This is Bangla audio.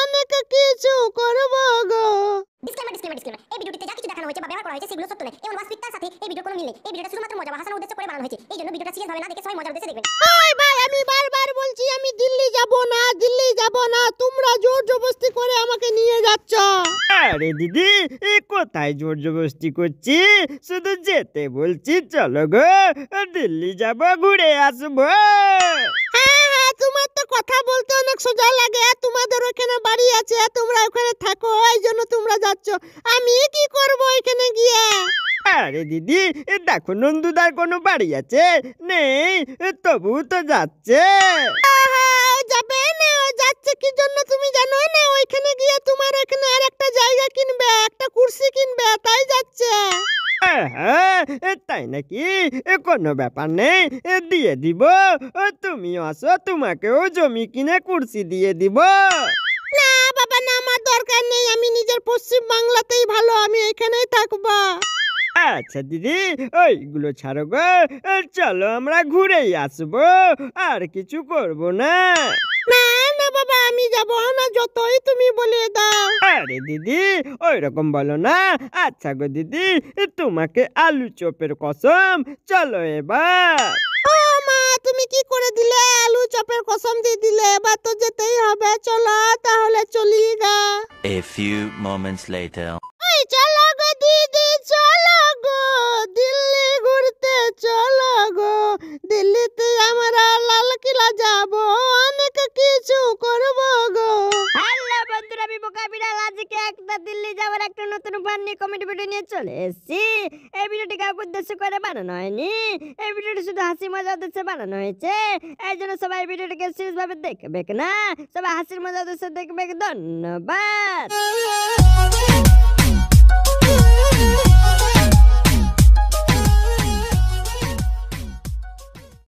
অনেক কিছু করব গো ডিসক্লেমার ডিসক্লেমার ডিসক্লেমার এই ভিডিওটিতে যা কিছু দেখানো হয়েছে বা ব্যবহার করা হয়েছে সেগুলো সত্য নয় এবং বাস্তবিক তার সাথে এই ভিডিও কোনো মিল নেই এই ভিডিওটা শুধুমাত্র মজা বা হাসানোর উদ্দেশ্য করে বানানো হয়েছে এই জন্য ভিডিওটা সিরিয়াস ভাবে না দেখে সবাই মজার উদ্দেশ্যে দেখবেন ওই ভাই আমি বারবার বলছি আমি দিল্লি যাব না দিল্লি যাব না তোমরা জোর জবরদস্তি করে আমাকে নিয়ে যাচ্ছ আরে দিদি এ কোথায় জোর জবরদস্তি করছি শুধু যেতে বলছি চলো গো দিল্লি যাব ঘুরে আসবো হ্যাঁ হ্যাঁ তোমার কথা বলতে অনেক সোজা লাগে তোমাদের ওখানে বাড়ি আছে তোমরা ওখানে থাকো এই জন্য তোমরা যাচ্ছ আমি কি করব এখানে গিয়ে আরে দিদি দেখো নন্দুদার কোনো বাড়ি আছে নেই তবু তো যাচ্ছে যাবে না যাচ্ছে কি জন্য তুমি জানো না ওইখানে গিয়ে তোমার ওখানে আর একটা জায়গা কিনবে একটা কুর্সি কিনবে তাই যাচ্ছে হ্যাঁ তাই নাকি কোনো ব্যাপার নেই এ দিয়ে দিব ও তুমিও আসো তোমাকেও জমি কিনে কুর্সি দিয়ে দিব না বাবা না আমার দরকার নেই আমি নিজের পশ্চিম বাংলাতেই ভালো আমি এখানেই থাকবো আচ্ছা দিদি ওইগুলো ছাড়ো গো চলো আমরা ঘুরেই আসবো আর কিছু করব না না না বাবা যাব হ্যাঁ, না যতই তুমি বলে দাও আরে দিদি ওই রকম বলো না আচ্ছা গো দিদি তোমাকে আলু চপের কসম চলো এবার ও তুমি কি করে দিলে আলু চপের কসম দিয়ে দিলে এবার তো যেতেই হবে চলো তাহলে চলি গা A few moments later একবার নিয়ে কমেডি ভিডিও নিয়ে চলে এসেছি এই ভিডিওটি কাউকে উদ্দেশ্য করে বানানো হয়নি এই ভিডিওটি শুধু হাসি মজা উদ্দেশ্যে বানানো হয়েছে এই জন্য সবাই ভিডিওটিকে সিরিয়াসভাবে দেখবে না সবাই হাসির মজা উদ্দেশ্যে দেখবে ধন্যবাদ